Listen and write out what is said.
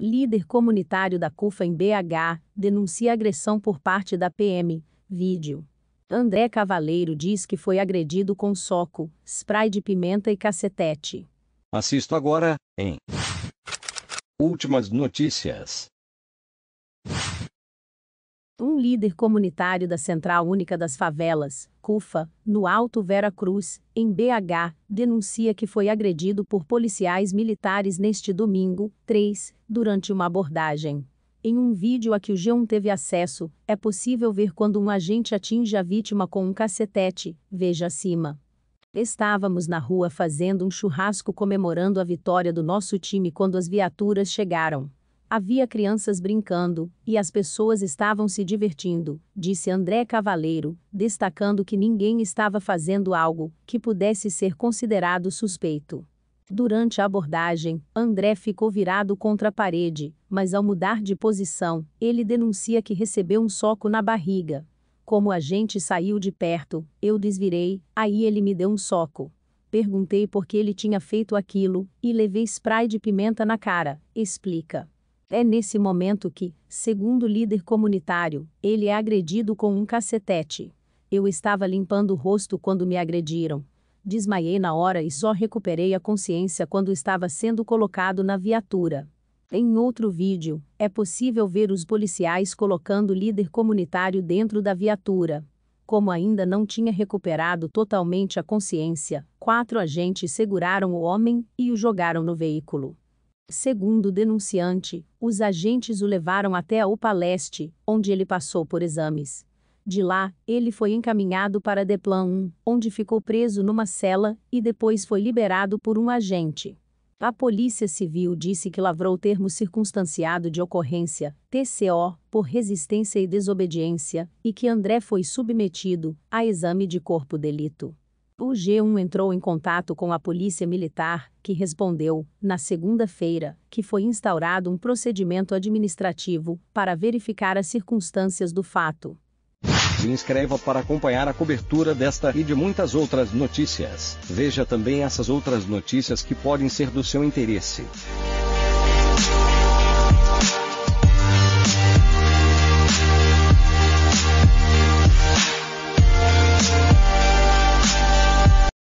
Líder comunitário da CUFA em BH denuncia agressão por parte da PM. Vídeo. André Cavaleiro diz que foi agredido com soco, spray de pimenta e cacetete. Assisto agora, em Últimas notícias um líder comunitário da Central Única das Favelas, CUFA, no Alto Vera Cruz, em BH, denuncia que foi agredido por policiais militares neste domingo, 3, durante uma abordagem. Em um vídeo a que o G1 teve acesso, é possível ver quando um agente atinge a vítima com um cacetete, veja acima. Estávamos na rua fazendo um churrasco comemorando a vitória do nosso time quando as viaturas chegaram. Havia crianças brincando, e as pessoas estavam se divertindo, disse André Cavaleiro, destacando que ninguém estava fazendo algo que pudesse ser considerado suspeito. Durante a abordagem, André ficou virado contra a parede, mas ao mudar de posição, ele denuncia que recebeu um soco na barriga. Como a gente saiu de perto, eu desvirei, aí ele me deu um soco. Perguntei por que ele tinha feito aquilo, e levei spray de pimenta na cara, explica. É nesse momento que, segundo o líder comunitário, ele é agredido com um cacetete. Eu estava limpando o rosto quando me agrediram. Desmaiei na hora e só recuperei a consciência quando estava sendo colocado na viatura. Em outro vídeo, é possível ver os policiais colocando o líder comunitário dentro da viatura. Como ainda não tinha recuperado totalmente a consciência, quatro agentes seguraram o homem e o jogaram no veículo. Segundo o denunciante, os agentes o levaram até a Leste, onde ele passou por exames. De lá, ele foi encaminhado para Deplan 1, onde ficou preso numa cela e depois foi liberado por um agente. A Polícia Civil disse que lavrou o termo circunstanciado de ocorrência, TCO, por resistência e desobediência, e que André foi submetido a exame de corpo delito. O G1 entrou em contato com a Polícia Militar, que respondeu, na segunda-feira, que foi instaurado um procedimento administrativo para verificar as circunstâncias do fato. Se inscreva para acompanhar a cobertura desta e de muitas outras notícias. Veja também essas outras notícias que podem ser do seu interesse.